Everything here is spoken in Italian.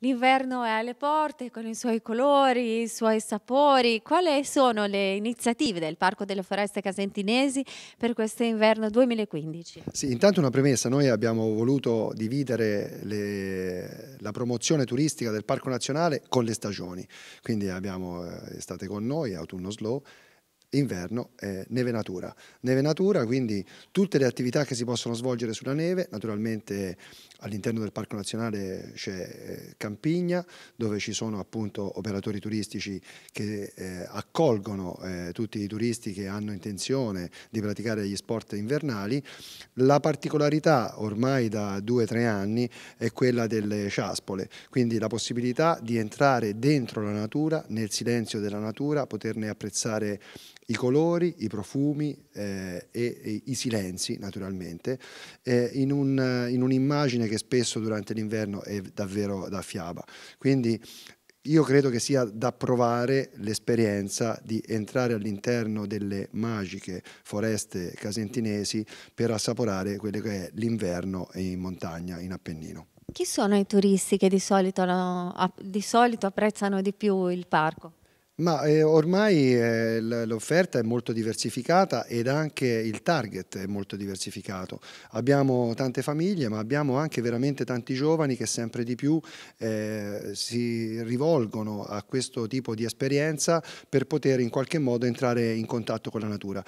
L'inverno è alle porte con i suoi colori, i suoi sapori. Quali sono le iniziative del Parco delle Foreste Casentinesi per questo inverno 2015? Sì, intanto una premessa. Noi abbiamo voluto dividere le, la promozione turistica del Parco Nazionale con le stagioni. Quindi abbiamo estate eh, con noi, autunno slow, inverno eh, neve natura. Neve natura, quindi tutte le attività che si possono svolgere sulla neve, naturalmente all'interno del Parco Nazionale c'è eh, Campigna, dove ci sono appunto operatori turistici che eh, accolgono eh, tutti i turisti che hanno intenzione di praticare gli sport invernali. La particolarità ormai da due o tre anni è quella delle ciaspole, quindi la possibilità di entrare dentro la natura, nel silenzio della natura, poterne apprezzare i colori, i profumi eh, e, e, i silenzi naturalmente, eh, in, un'immagine che spesso durante l'inverno è davvero da fiaba. Quindi io credo che sia da provare l'esperienza di entrare all'interno delle magiche foreste casentinesi per assaporare quello che è l'inverno in montagna, in Appennino. Chi sono i turisti che di solito, di solito apprezzano di più il parco? Ma eh, ormai eh, l'offerta è molto diversificata ed anche il target è molto diversificato. Abbiamo tante famiglie ma abbiamo anche veramente tanti giovani che sempre di più eh, si rivolgono a questo tipo di esperienza per poter in qualche modo entrare in contatto con la natura.